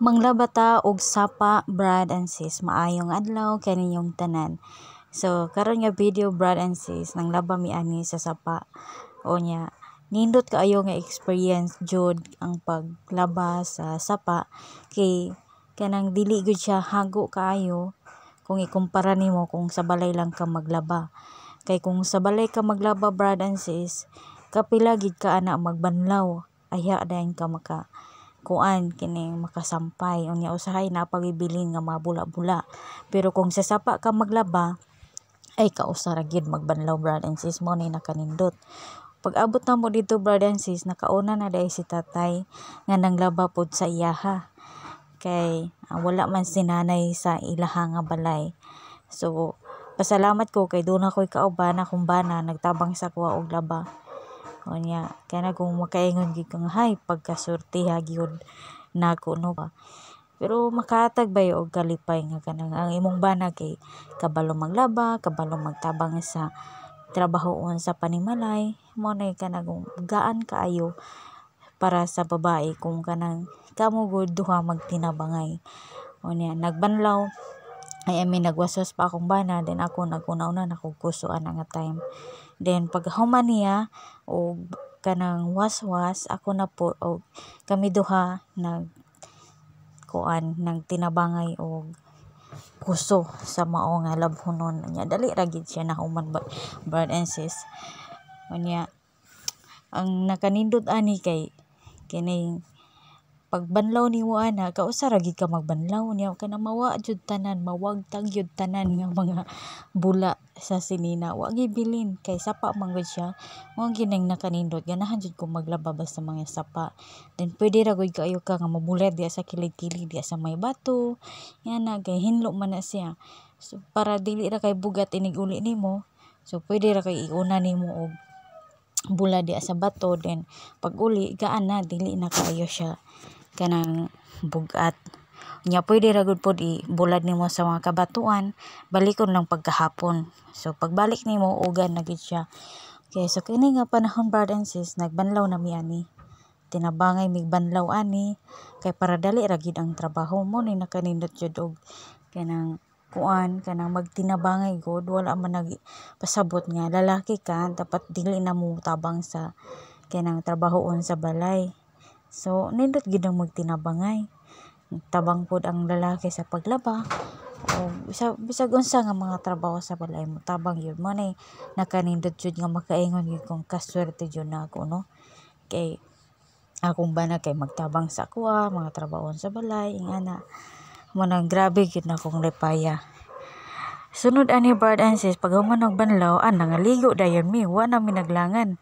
manglabata og sapa brad and sis maayong adlaw kaninyong tanan so karon nga video brad and sis nang laba mi ani sa sapa o nya nindot kaayo nga experience jud ang paglaba sa sapa kay kanang dili gud siya hago kaayo kung ikumpara nimo kung sa balay lang ka maglaba kay kung sa balay ka maglaba brad and sis kapila gid ka ana magbanlaw ayha dayon ka maka kuan kining makasampay unya usahay na nga mabula-bula pero kung sasapa ka maglaba ay kausa ra gid magbanlaw brad and sis mo ni nakanindot pag-abot na mo dito brad and sis nakauna na dai si tatay nga nanglaba pod sa iyaha kay uh, wala man si nanay sa ilaha nga balay so pasalamat ko kay doon ako'y kauban akong bana nagtabang sa kuwa og laba Unya, kana kung makaingon gid kang hay pagkasurtiha gyud nako no ba. Pero makatagbay ba og kalipay nga kanang ang imong bana kay kabalo maglaba, kabalo magtabang sa trabahoon sa panimalay, mo na kanang gaan kaayo para sa babae kung kanang kamo duha magtinabangay. Unya, nagbanlaw I mean, nagwaswas pa akong bana, then ako naguna-una nakugkusuan ang time. Then, pag human niya, o kanang waswas, ako na po, o kami duha, nag, kuan, nag tinabangay, o kuso sa mao nga labhonon niya. Dali ragid siya na human, brad and sis. O niya, ang nakanindot ani kay, kining, pagbanlaw nimo ana ka usa ra gid ka magbanlaw niya kana mawa jud tanan mawagtag jud tanan nga mga bula sa sinina wa gibilin kay sapa man gud siya mo gining nakanindot ganahan jud ko maglaba sa mga sapa then pwede ra gud kayo ka nga mabulat diya sa kilid-kilid diya sa may bato yan na kay hinlo man na siya so, para dili ra kay bugat inig uli nimo so pwede ra kay iuna nimo og bula diya sa bato then pag uli gaan na dili na kaayo siya kanang bugat nya pwede ra gud pod ibulad nimo sa mga kabatuan balikon lang pagkahapon so pagbalik nimo ugan na gid siya okay so kini nga panahon brad and sis nagbanlaw na mi ani tinabangay mig banlaw ani kay para dali ra gid ang trabaho mo ni nakanindot jud og kanang kuan kanang magtinabangay gud wala man nag pasabot nga lalaki ka dapat dili na mo tabang sa kanang trabahoon sa balay So, nindot gid ang magtinabangay. Tabang pod ang lalaki sa paglaba o bisa, bisag unsa nga mga trabaho sa balay mo tabang yun mo na nakanindot jud nga makaingon yun kung kaswerte jud na ako no kay akong ba na kay magtabang sa kuwa, mga trabaho sa balay ing ana mo nang grabe gid na akong repaya sunod ani bird and says pag human og banlaw ana ligo dayon mi wa na mi naglangan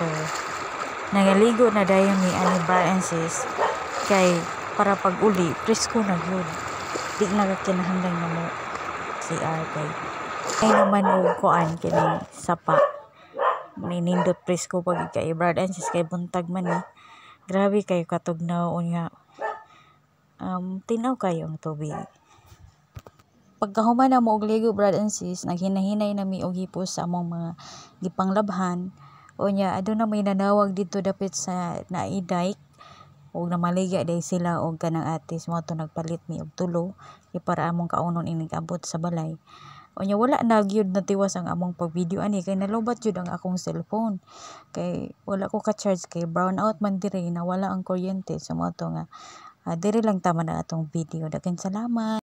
water. Nagaligo na dayon ni ani Barensis kay para pag uli presko na gyud. Di na kinahanglan na mo si Arkay. Ay naman yung kuan kining sapa. nindot presko pag kay Barensis kay buntag man ni. Eh. Grabe kayo katugnaw unya. Um, tinaw kayo ang tubig pagkahuman na mo og ligo brad and sis naghinahinay nami og hipos sa among mga gipanglabhan o nya aduna may nanawag dito dapit sa naiday na maliga day sila og kanang atis mo to nagpalit mi og tulo para among kaunon inigabot sa balay o nya wala na gyud natiwas ang among pagvideo ani kay nalobat gyud ang akong cellphone kay wala ko ka charge kay brown out man dire na wala ang kuryente sa mo to nga uh, diri lang tama na atong video daghang salamat